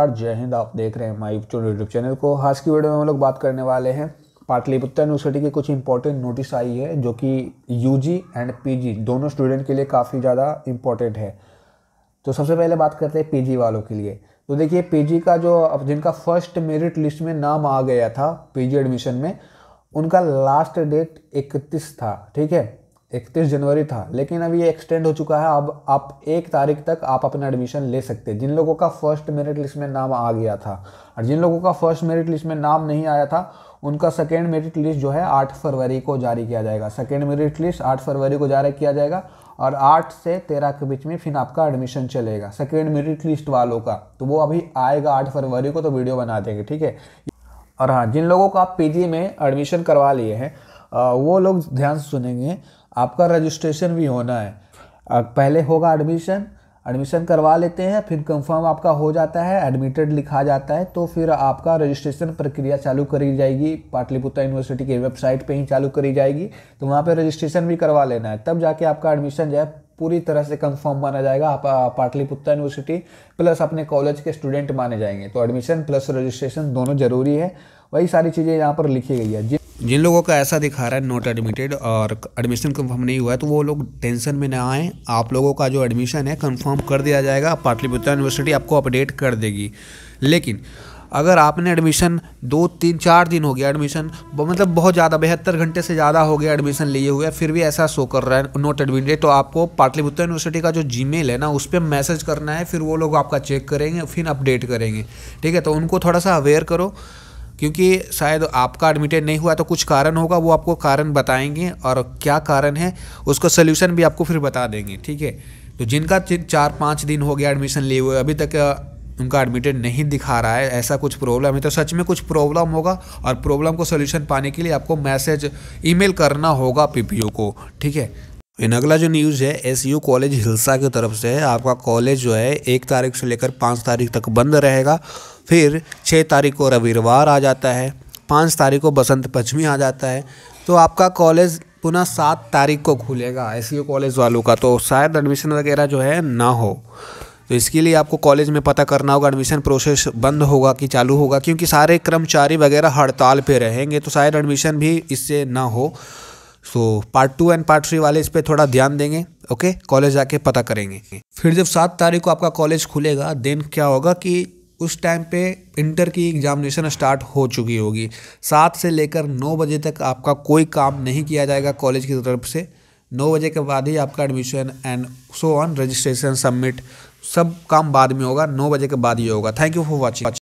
जय हिंद आप देख रहे हैं माई यूट्यूब चैनल को आज की वीडियो में हम लोग बात करने वाले हैं पाटलिपुत्र यूनिवर्सिटी की कुछ इंपॉर्टेंट नोटिस आई है जो कि यूजी एंड पीजी दोनों स्टूडेंट के लिए काफ़ी ज़्यादा इंपॉर्टेंट है तो सबसे पहले बात करते हैं पीजी वालों के लिए तो देखिए पीजी का जो अब जिनका फर्स्ट मेरिट लिस्ट में नाम आ गया था पीजी एडमिशन में उनका लास्ट डेट इकतीस था ठीक है इकतीस जनवरी था लेकिन अब ये एक्सटेंड हो चुका है अब आप एक तारीख तक आप अपना एडमिशन ले सकते हैं जिन लोगों का फर्स्ट मेरिट लिस्ट में नाम आ गया था और जिन लोगों का फर्स्ट मेरिट लिस्ट में नाम नहीं आया था उनका सेकेंड मेरिट लिस्ट जो है आठ फरवरी को जारी किया जाएगा सेकेंड मेरिट लिस्ट आठ फरवरी को जारी किया जाएगा और आठ से तेरह के बीच में फिर आपका एडमिशन चलेगा सेकेंड मेरिट लिस्ट वालों का तो वो अभी आएगा आठ फरवरी को तो वीडियो बना देंगे ठीक है और हाँ जिन लोगों का आप पीजी में एडमिशन करवा लिए हैं वो लोग ध्यान से सुनेंगे आपका रजिस्ट्रेशन भी होना है पहले होगा एडमिशन एडमिशन करवा लेते हैं फिर कंफर्म आपका हो जाता है एडमिटेड लिखा जाता है तो फिर आपका रजिस्ट्रेशन प्रक्रिया चालू करी जाएगी पाटलिपुत्र यूनिवर्सिटी के वेबसाइट पे ही चालू करी जाएगी तो वहाँ पे रजिस्ट्रेशन भी करवा लेना है तब जाके आपका एडमिशन जो है पूरी तरह से कंफर्म माना जाएगा आप पाटलिपुत्र यूनिवर्सिटी प्लस अपने कॉलेज के स्टूडेंट माने जाएंगे तो एडमिशन प्लस रजिस्ट्रेशन दोनों ज़रूरी है वही सारी चीज़ें यहाँ पर लिखी गई है जिन लोगों का ऐसा दिखा रहा है नॉट एडमिटेड और एडमिशन कंफर्म नहीं हुआ है तो वो लोग टेंशन में ना आएँ आप लोगों का जो एडमिशन है कंफर्म कर दिया जाएगा पाटलिपुत्र यूनिवर्सिटी आपको अपडेट कर देगी लेकिन अगर आपने एडमिशन दो तीन चार दिन हो गया एडमिशन मतलब बहुत ज़्यादा बेहतर घंटे से ज़्यादा हो गया एडमिशन लिए हुए फिर भी ऐसा शो कर रहा है नॉट एडमिटेड तो आपको पाटलिपुत्र यूनिवर्सिटी का जो मेल है ना उस पर मैसेज करना है फिर वो लोग आपका चेक करेंगे फिर अपडेट करेंगे ठीक है तो उनको थोड़ा सा अवेयर करो क्योंकि शायद आपका एडमिटेड नहीं हुआ तो कुछ कारण होगा वो आपको कारण बताएंगे और क्या कारण है उसका सोल्यूशन भी आपको फिर बता देंगे ठीक है तो जिनका चार पाँच दिन हो गया एडमिशन लिए हुए अभी तक उनका एडमिटेड नहीं दिखा रहा है ऐसा कुछ प्रॉब्लम है तो सच में कुछ प्रॉब्लम होगा और प्रॉब्लम को सोल्यूशन पाने के लिए आपको मैसेज ईमेल करना होगा पीपीओ को ठीक है इन अगला जो न्यूज़ है एस यू कॉलेज हिलसा की तरफ से आपका कॉलेज जो है एक तारीख से लेकर पाँच तारीख तक बंद रहेगा फिर छः तारीख को रविवार आ जाता है पाँच तारीख को बसंत पंचमी आ जाता है तो आपका कॉलेज पुनः सात तारीख को खुलेगा एस यू कॉलेज वालों का तो शायद एडमिशन वगैरह जो है ना हो तो इसके लिए आपको कॉलेज में पता करना होगा एडमिशन प्रोसेस बंद होगा कि चालू होगा क्योंकि सारे कर्मचारी वगैरह हड़ताल पे रहेंगे तो शायद एडमिशन भी इससे ना हो so part two and part three वाले इस पर थोड़ा ध्यान देंगे ओके कॉलेज जाके पता करेंगे फिर जब सात तारीख को आपका कॉलेज खुलेगा देन क्या होगा कि उस टाइम पे इंटर की एग्जामिनेशन स्टार्ट हो चुकी होगी सात से लेकर नौ बजे तक आपका कोई काम नहीं किया जाएगा कॉलेज की तरफ से नौ बजे के बाद ही आपका admission and so on registration submit सब काम बाद में होगा नौ बजे के बाद ही होगा थैंक यू फॉर वॉचिंग